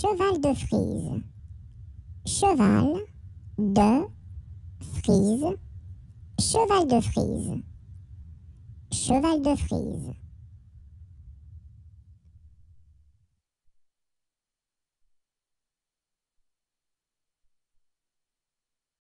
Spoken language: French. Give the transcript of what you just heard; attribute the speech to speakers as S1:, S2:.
S1: cheval de frise. Cheval de frise. Cheval de frise. Cheval de frise.